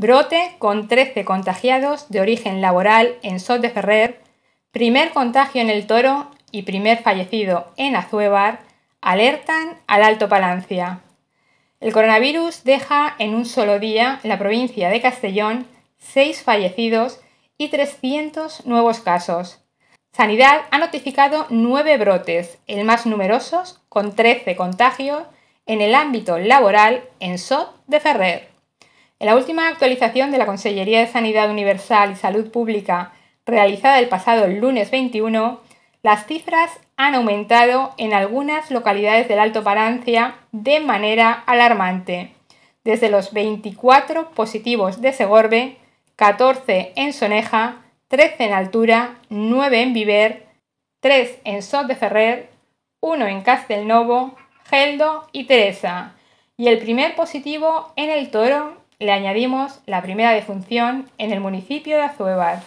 Brote con 13 contagiados de origen laboral en Sot de Ferrer, primer contagio en el Toro y primer fallecido en Azuévar, alertan al Alto Palancia. El coronavirus deja en un solo día la provincia de Castellón 6 fallecidos y 300 nuevos casos. Sanidad ha notificado 9 brotes, el más numerosos, con 13 contagios, en el ámbito laboral en Sot de Ferrer. En la última actualización de la Consellería de Sanidad Universal y Salud Pública, realizada el pasado lunes 21, las cifras han aumentado en algunas localidades del Alto Parancia de manera alarmante. Desde los 24 positivos de Segorbe, 14 en Soneja, 13 en Altura, 9 en Viver, 3 en Sot de Ferrer, 1 en Castelnovo, Geldo y Teresa, y el primer positivo en El Toro le añadimos la primera defunción en el municipio de Azuevar.